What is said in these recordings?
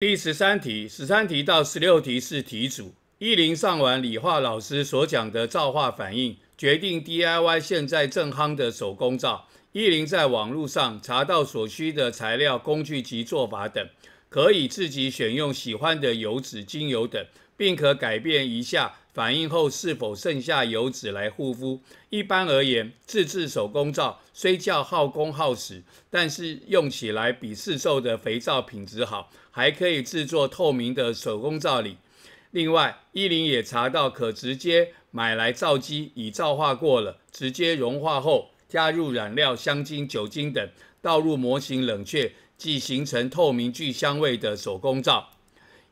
第十三题、十三题到十六题是题主。依琳上完理化老师所讲的皂化反应，决定 DIY 现在正夯的手工皂。依琳在网络上查到所需的材料、工具及做法等，可以自己选用喜欢的油脂、精油等，并可改变一下。反应后是否剩下油脂来护肤？一般而言，自制手工皂虽较耗工耗时，但是用起来比市售的肥皂品质好，还可以制作透明的手工皂里。另外，伊林也查到可直接买来皂基，已皂化过了，直接融化后加入染料、香精、酒精等，倒入模型冷却，即形成透明具香味的手工皂。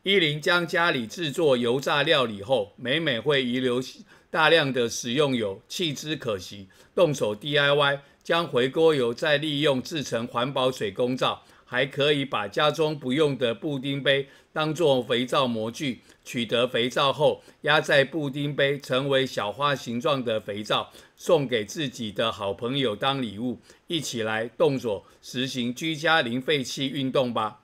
依林将家里制作油炸料理后，每每会遗留大量的食用油，弃之可惜。动手 DIY，将回锅油再利用制成环保水工皂，还可以把家中不用的布丁杯当做肥皂模具，取得肥皂后压在布丁杯，成为小花形状的肥皂，送给自己的好朋友当礼物。一起来动手，实行居家零废弃运动吧。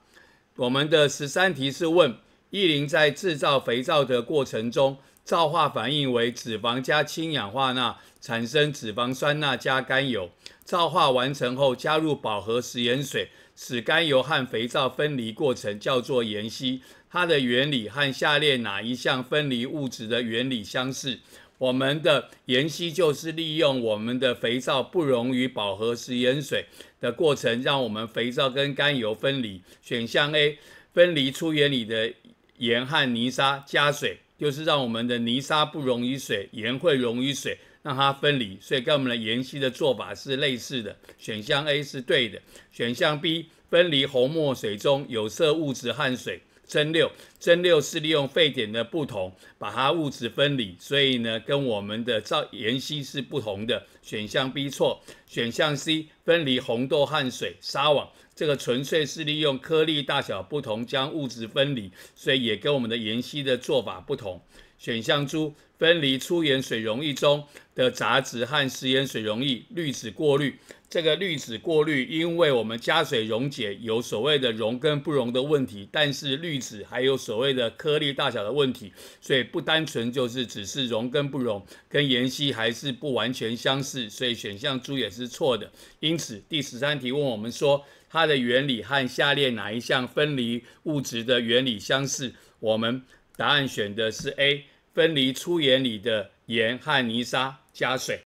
我们的十三题是问。意林在制造肥皂的过程中，皂化反应为脂肪加氢氧化钠产生脂肪酸钠加甘油。皂化完成后，加入饱和食盐水，使甘油和肥皂分离过程叫做盐析。它的原理和下列哪一项分离物质的原理相似？我们的盐析就是利用我们的肥皂不溶于饱和食盐水的过程，让我们肥皂跟甘油分离。选项 A 分离出原理的。盐和泥沙加水，就是让我们的泥沙不溶于水，盐会溶于水，让它分离。所以跟我们的盐析的做法是类似的。选项 A 是对的。选项 B 分离红墨水中有色物质和水。蒸馏，蒸馏是利用沸点的不同，把它物质分离，所以呢，跟我们的造盐析是不同的。选项 B 错，选项 C 分离红豆和水，纱网这个纯粹是利用颗粒大小不同将物质分离，所以也跟我们的盐析的做法不同。选项猪分离粗盐水溶液中的杂质和食盐水溶液，滤纸过滤。这个滤纸过滤，因为我们加水溶解有所谓的溶跟不溶的问题，但是滤纸还有所谓的颗粒大小的问题，所以不单纯就是只是溶跟不溶，跟盐稀还是不完全相似，所以选项猪也是错的。因此第十三题问我们说它的原理和下列哪一项分离物质的原理相似，我们答案选的是 A。分离粗盐里的盐和泥沙，加水。